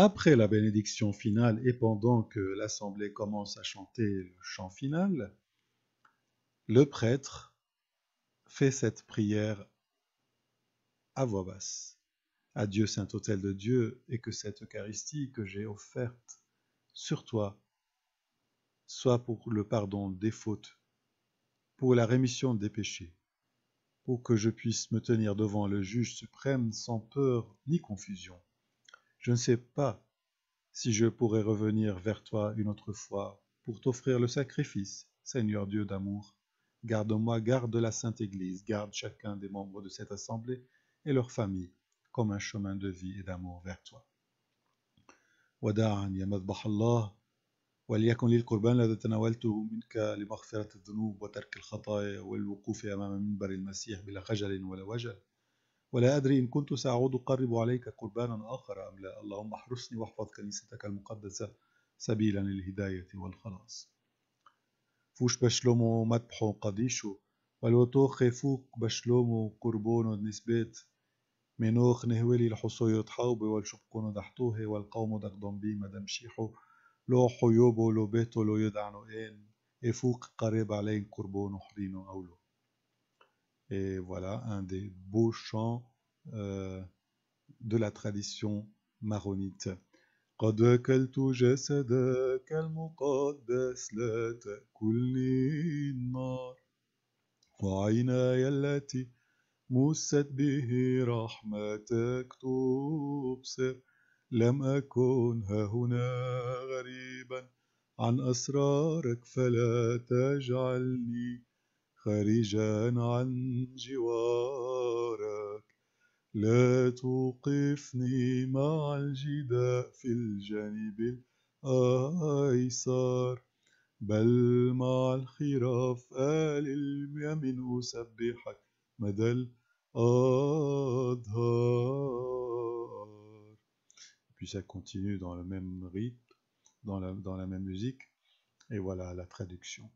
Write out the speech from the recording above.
après la bénédiction finale et pendant que l'assemblée commence à chanter le chant final, le prêtre fait cette prière à voix basse. Adieu Saint Autel de Dieu, et que cette Eucharistie que j'ai offerte sur toi soit pour le pardon des fautes, pour la rémission des péchés, pour que je puisse me tenir devant le juge suprême sans peur ni confusion je ne sais pas si je pourrai revenir vers toi une autre fois pour t'offrir le sacrifice, Seigneur Dieu d'amour. Garde-moi, garde la Sainte Église, garde chacun des membres de cette assemblée et leur famille comme un chemin de vie et d'amour vers toi. ولا أدري إن كنت سأعود أقرب عليك قربانا آخر أم لا اللهم احرسني واحفظ كنيستك المقدسة سبيلا للهداية والخلاص فوش بشلومو مدبحو قديشو توخي خيفوك بشلومو قربونو نسبات منوخ نهولي الحصو تحوبي والشبكونو دحتوهي والقوم دقدم بي مدمشيحو لو حيوبو لو بيتو لو يدعنو إن إفوق قريب علين قربونو حرينو أولو Et voilà un des beaux chants euh, de la tradition maronite. قد أكلت جسدك المقدس لا تأكلني النار وعيناي التي مست به رحمتك تبصر لم أكن ههنا غريبا عن أسرارك فلا تجعلني خارجا عن جوارك لا توقفني مع الجداء في الجانب الأيسر بل مع الخراف آل اليمين أسبحك مدى الأظهار Puis ça continue dans le même rythme, dans la, dans la même musique. Et voilà la traduction.